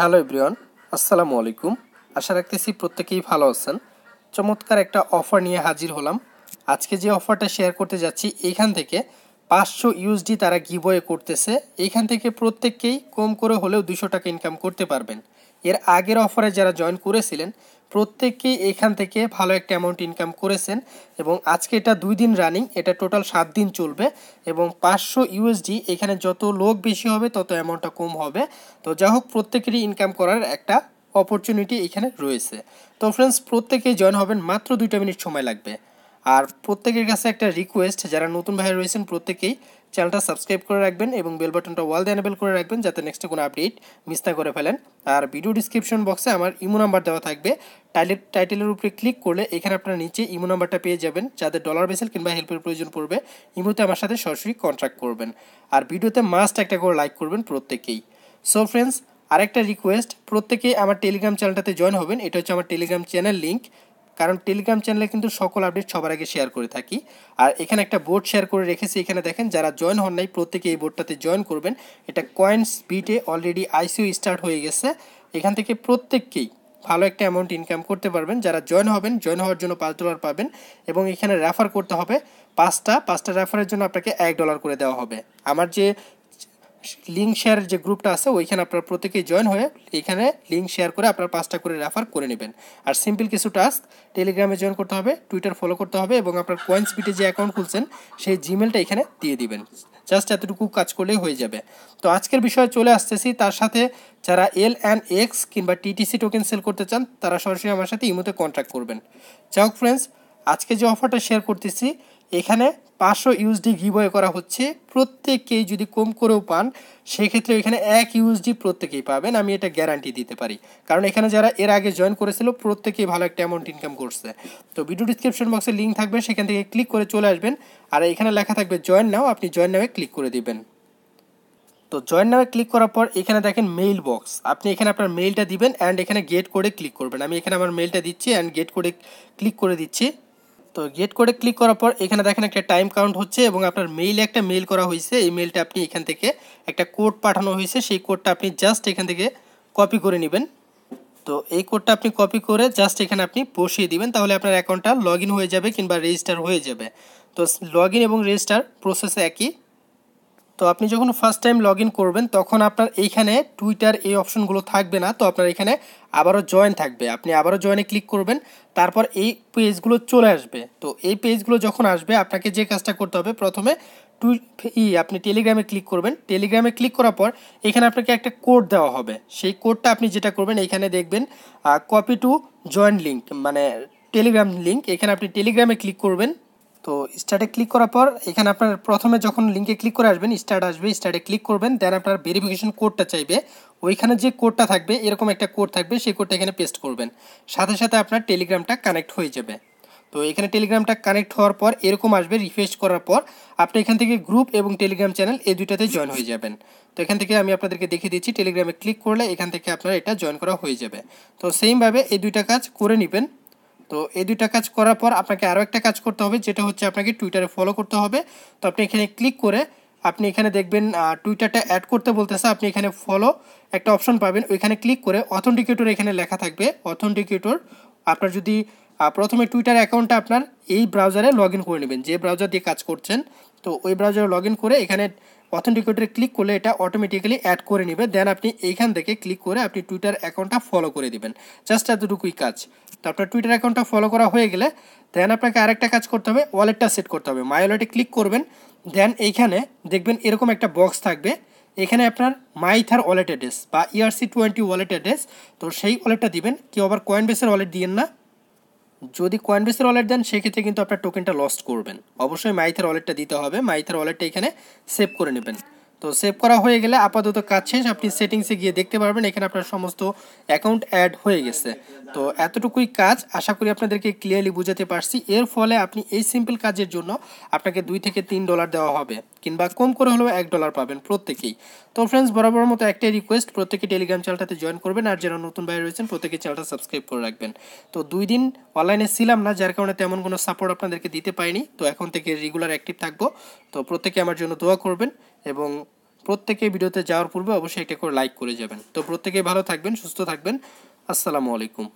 hello everyone আসসালামু আলাইকুম আশা রাখতেছি প্রত্যেকেই ভালো আছেন চমৎকার একটা অফার নিয়ে হাজির হলাম আজকে যে অফারটা শেয়ার করতে যাচ্ছি এইখান থেকে পাঁচশো ইউএসডি তারা গিবয়ে করতেছে এইখান থেকে প্রত্যেককেই কম করে হলেও দুশো টাকা ইনকাম করতে পারবেন এর আগের অফারে যারা জয়েন করেছিলেন প্রত্যেকেই এখান থেকে ভালো একটা অ্যামাউন্ট ইনকাম করেছেন এবং আজকে এটা দুই দিন রানিং এটা টোটাল সাত দিন চলবে এবং পাঁচশো ইউএসডি এখানে যত লোক বেশি হবে তত অ্যামাউন্টটা কম হবে তো যাই হোক প্রত্যেকেরই ইনকাম করার একটা অপরচুনিটি এখানে রয়েছে তো ফ্রেন্ডস প্রত্যেকেই জয়েন হবেন মাত্র দুইটা মিনিট সময় লাগবে আর প্রত্যেকের কাছে একটা রিকোয়েস্ট যারা নতুন ভাই রয়েছেন প্রত্যেকেই চ্যানেলটা সাবস্ক্রাইব করে রাখবেন এবং বেল বাটনটা ওয়াল এনেবল করে রাখবেন যাতে নেক্সটে কোনো আপডেট মিস না করে ফেলেন আর ভিডিও ডিসক্রিপশন বক্সে আমার ইমো নাম্বার দেওয়া থাকবে টাইটেল টাইটেলের উপরে ক্লিক করলে এখানে আপনারা নিচে ইমো নাম্বারটা পেয়ে যাবেন যাদের ডলার বেসেল কিংবা হেল্পের প্রয়োজন পড়বে ইমোতে আমার সাথে সরাসরি কন্ট্যাক্ট করবেন আর ভিডিওতে মাস্ট একটা করে লাইক করবেন প্রত্যেকেই সো ফ্রেন্ডস আরেকটা রিকোয়েস্ট প্রত্যেকেই আমার টেলিগ্রাম চ্যানেলটাতে জয়েন হবেন এটা হচ্ছে আমার টেলিগ্রাম চ্যানেল লিঙ্ক কারণ টেলিগ্রাম চ্যানেলে কিন্তু সকল আপডেট সবার আগে শেয়ার করে থাকি আর এখানে একটা বোর্ড শেয়ার করে রেখেছি এখানে দেখেন যারা জয়েন হন নাই প্রত্যেকে এই বোর্ডটাতে জয়েন করবেন এটা কয়েন্স বিটে অলরেডি আইসিও স্টার্ট হয়ে গেছে এখান থেকে প্রত্যেককেই ভালো একটা অ্যামাউন্ট ইনকাম করতে পারবেন যারা জয়েন হবেন জয়েন হওয়ার জন্য পাঁচ ডলার পাবেন এবং এখানে রেফার করতে হবে পাঁচটা পাঁচটা রেফারের জন্য আপনাকে এক ডলার করে দেওয়া হবে আমার যে লিঙ্ক শেয়ারের যে গ্রুপটা আছে ওইখানে আপনার প্রত্যেকেই জয়েন হয়ে এখানে লিঙ্ক শেয়ার করে আপনার পাঁচটা করে রেফার করে নেবেন আর সিম্পল কিছু টাস্ক টেলিগ্রামে জয়েন করতে হবে টুইটার ফলো করতে হবে এবং আপনার কয়েন্স পিটে যে অ্যাকাউন্ট খুলছেন সেই জিমেলটা এখানে দিয়ে দিবেন জাস্ট এতটুকু কাজ করলেই হয়ে যাবে তো আজকের বিষয়ে চলে আসতেছি তার সাথে যারা এল অ্যান্ড এক্স কিংবা টিটিসি টোকেন সেল করতে চান তারা সরাসরি আমার সাথে ইমোতে কন্ট্যাক্ট করবেন যাই হোক ফ্রেন্ডস আজকে যে অফারটা শেয়ার করতেছি এখানে পাঁচশো ইউএসডি গিবয়ে করা হচ্ছে প্রত্যেককেই যদি কম করেও পান সেক্ষেত্রে এখানে এক ইউএসডি প্রত্যেকেই পাবেন আমি এটা গ্যারান্টি দিতে পারি কারণ এখানে যারা এর আগে জয়েন করেছিল প্রত্যেকেই ভালো একটা অ্যামাউন্ট ইনকাম করছে তো ভিডিও ডিসক্রিপশন বক্সে লিঙ্ক থাকবে সেখান থেকে ক্লিক করে চলে আসবেন আর এখানে লেখা থাকবে জয়েন নাও আপনি জয়েন নামে ক্লিক করে দিবেন তো জয়েন নামে ক্লিক করার পর এখানে দেখেন মেইল বক্স আপনি এখানে আপনার মেইলটা দিবেন অ্যান্ড এখানে গেট কোডে ক্লিক করবেন আমি এখানে আমার মেইলটা দিচ্ছি অ্যান্ড গেট কোডে ক্লিক করে দিচ্ছি তো গেট করে ক্লিক করার পর এখানে দেখেন একটা টাইম কাউন্ট হচ্ছে এবং আপনার মেইলে একটা মেইল করা হয়েছে এই মেইলটা আপনি এখান থেকে একটা কোড পাঠানো হয়েছে সেই কোডটা আপনি জাস্ট এখান থেকে কপি করে নেবেন তো এই কোডটা আপনি কপি করে জাস্ট এখানে আপনি বসিয়ে দিবেন তাহলে আপনার অ্যাকাউন্টটা লগ হয়ে যাবে কিংবা রেজিস্টার হয়ে যাবে তো লগ এবং রেজিস্টার প্রসেস একই তো আপনি যখন ফার্স্ট টাইম লগ করবেন তখন আপনার এইখানে টুইটার এই অপশনগুলো থাকবে না তো আপনার এখানে আবারও জয়েন থাকবে আপনি আবারও জয়েনে ক্লিক করবেন তারপর এই পেজগুলো চলে আসবে তো এই পেজগুলো যখন আসবে আপনাকে যে কাজটা করতে হবে প্রথমে টু ই আপনি টেলিগ্রামে ক্লিক করবেন টেলিগ্রামে ক্লিক করার পর এখানে আপনাকে একটা কোড দেওয়া হবে সেই কোডটা আপনি যেটা করবেন এখানে দেখবেন কপি টু জয়েন লিঙ্ক মানে টেলিগ্রাম লিঙ্ক এখানে আপনি টেলিগ্রামে ক্লিক করবেন তো স্টার্টে ক্লিক করার পর এখানে আপনার প্রথমে যখন লিঙ্কে ক্লিক করে আসবেন স্টার্ট আসবে স্টার্টে ক্লিক করবেন দেন আপনার ভেরিফিকেশন কোডটা চাইবে ওইখানে যে কোডটা থাকবে এরকম একটা কোড থাকবে সেই কোডটা এখানে পেস্ট করবেন সাথে সাথে আপনার টেলিগ্রামটা কানেক্ট হয়ে যাবে তো এখানে টেলিগ্রামটা কানেক্ট হওয়ার পর এরকম আসবে রিফ্রেশ করার পর আপনি এখান থেকে গ্রুপ এবং টেলিগ্রাম চ্যানেল এই দুইটাতে জয়েন হয়ে যাবেন তো এখান থেকে আমি আপনাদেরকে দেখিয়ে দিচ্ছি টেলিগ্রামে ক্লিক করলে এখান থেকে আপনার এটা জয়েন করা হয়ে যাবে তো সেইমভাবে এই দুইটা কাজ করে নেবেন তো এই দুইটা কাজ করার পর আপনাকে আরও একটা কাজ করতে হবে যেটা হচ্ছে আপনাকে টুইটারে ফলো করতে হবে তো আপনি এখানে ক্লিক করে আপনি এখানে দেখবেন টুইটারটা অ্যাড করতে বলতেছে আপনি এখানে ফলো একটা অপশন পাবেন ওইখানে ক্লিক করে অথেন্টিকেটর এখানে লেখা থাকবে অথেন্টিকেটর আপনার যদি প্রথমে টুইটার অ্যাকাউন্টটা আপনার এই ব্রাউজারে লগ করে নেবেন যে ব্রাউজার দিয়ে কাজ করছেন তো ওই ব্রাউজারে লগ করে এখানে অথেন্টিকেটরে ক্লিক করলে এটা অটোমেটিক্যালি অ্যাড করে নেবে দেন আপনি এইখান থেকে ক্লিক করে আপনি টুইটার অ্যাকাউন্টটা ফলো করে দিবেন জাস্ট এতটুকুই কাজ তো আপনার টুইটার অ্যাকাউন্টটা ফলো করা হয়ে গেলে দেন আপনাকে আরেকটা কাজ করতে হবে ওয়ালেটটা সেট করতে হবে মাই ওয়ালেটে ক্লিক করবেন দেন এইখানে দেখবেন এরকম একটা বক্স থাকবে এখানে আপনার মাইথার ওয়ালেট অ্যাড্রেস বা ইআরসি টোয়েন্টি ওয়ালেট অ্যাড্রেস তো সেই ওয়ালেটটা দিবেন কেউ আবার কয়েন বেসের ওয়ালেট দিয়েন না যদি কয়েনবেসের ওয়ালেট দেন সেক্ষেত্রে কিন্তু আপনার টোকেনটা লস্ট করবেন অবশ্যই মাইথের ওয়ালেটটা দিতে হবে মাইথের ওয়ালেটটা এখানে সেভ করে নেবেন তো সেভ করা হয়ে গেলে আপাতত কাজ শেষ আপনি সেটিংসে গিয়ে দেখতে পারবেন এখানে আপনার সমস্ত অ্যাকাউন্ট অ্যাড হয়ে গেছে তো এতটুকুই কাজ আশা করি আপনাদেরকে ক্লিয়ারলি বুঝাতে পারছি এর ফলে আপনি এই সিম্পল কাজের জন্য আপনাকে দুই থেকে তিন ডলার দেওয়া হবে কিংবা কম করে হলেও এক ডলার পাবেন প্রত্যেকেই তো ফ্রেন্ডস বরাবর মতো একটাই রিকোয়েস্ট প্রত্যেকে টেলিগ্রাম চ্যানেলটাতে জয়েন করবেন আর যারা নতুন ভাই রয়েছেন প্রত্যেকে চ্যানেলটা সাবস্ক্রাইব করে রাখবেন তো দুই দিন অনলাইনে ছিলাম না যার কারণে তেমন কোনো সাপোর্ট আপনাদেরকে দিতে পারিনি তো এখন থেকে রেগুলার অ্যাক্টিভ থাকবো তো প্রত্যেকে আমার জন্য দোয়া করবেন এবং প্রত্যেকে ভিডিওতে যাওয়ার পূর্বে অবশ্যই একটা করে লাইক করে যাবেন তো প্রত্যেকে ভালো থাকবেন সুস্থ থাকবেন আসসালামু আলাইকুম